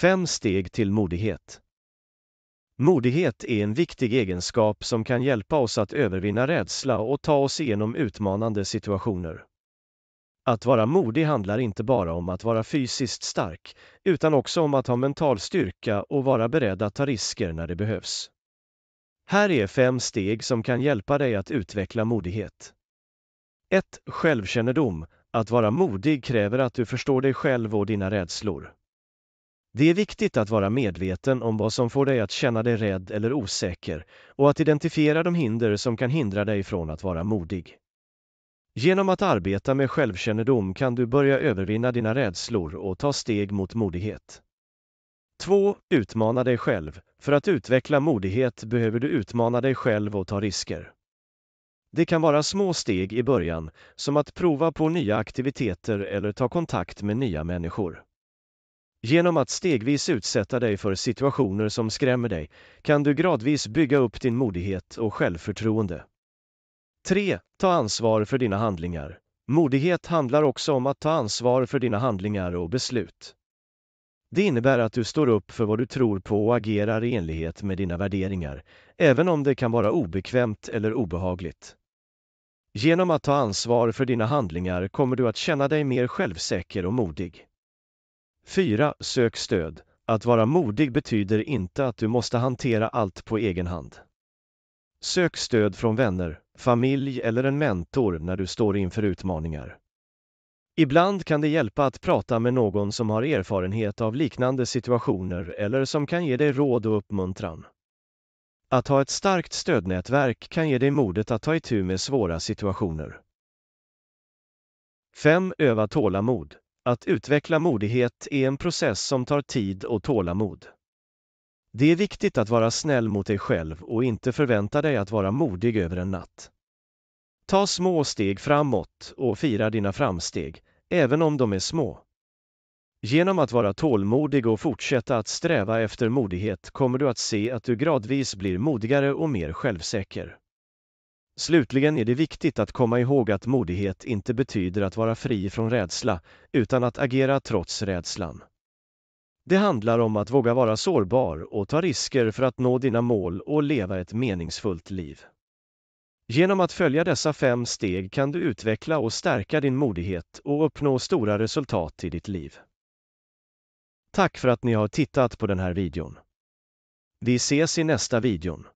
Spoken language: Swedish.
Fem steg till modighet. Modighet är en viktig egenskap som kan hjälpa oss att övervinna rädsla och ta oss igenom utmanande situationer. Att vara modig handlar inte bara om att vara fysiskt stark, utan också om att ha mental styrka och vara beredd att ta risker när det behövs. Här är fem steg som kan hjälpa dig att utveckla modighet. 1. Självkännedom. Att vara modig kräver att du förstår dig själv och dina rädslor. Det är viktigt att vara medveten om vad som får dig att känna dig rädd eller osäker och att identifiera de hinder som kan hindra dig från att vara modig. Genom att arbeta med självkännedom kan du börja övervinna dina rädslor och ta steg mot modighet. 2. Utmana dig själv. För att utveckla modighet behöver du utmana dig själv och ta risker. Det kan vara små steg i början, som att prova på nya aktiviteter eller ta kontakt med nya människor. Genom att stegvis utsätta dig för situationer som skrämmer dig kan du gradvis bygga upp din modighet och självförtroende. 3. Ta ansvar för dina handlingar. Modighet handlar också om att ta ansvar för dina handlingar och beslut. Det innebär att du står upp för vad du tror på och agerar i enlighet med dina värderingar, även om det kan vara obekvämt eller obehagligt. Genom att ta ansvar för dina handlingar kommer du att känna dig mer självsäker och modig. 4. Sök stöd. Att vara modig betyder inte att du måste hantera allt på egen hand. Sök stöd från vänner, familj eller en mentor när du står inför utmaningar. Ibland kan det hjälpa att prata med någon som har erfarenhet av liknande situationer eller som kan ge dig råd och uppmuntran. Att ha ett starkt stödnätverk kan ge dig modet att ta itu med svåra situationer. 5. Öva tålamod. Att utveckla modighet är en process som tar tid och tålamod. Det är viktigt att vara snäll mot dig själv och inte förvänta dig att vara modig över en natt. Ta små steg framåt och fira dina framsteg, även om de är små. Genom att vara tålmodig och fortsätta att sträva efter modighet kommer du att se att du gradvis blir modigare och mer självsäker. Slutligen är det viktigt att komma ihåg att modighet inte betyder att vara fri från rädsla, utan att agera trots rädslan. Det handlar om att våga vara sårbar och ta risker för att nå dina mål och leva ett meningsfullt liv. Genom att följa dessa fem steg kan du utveckla och stärka din modighet och uppnå stora resultat i ditt liv. Tack för att ni har tittat på den här videon. Vi ses i nästa videon.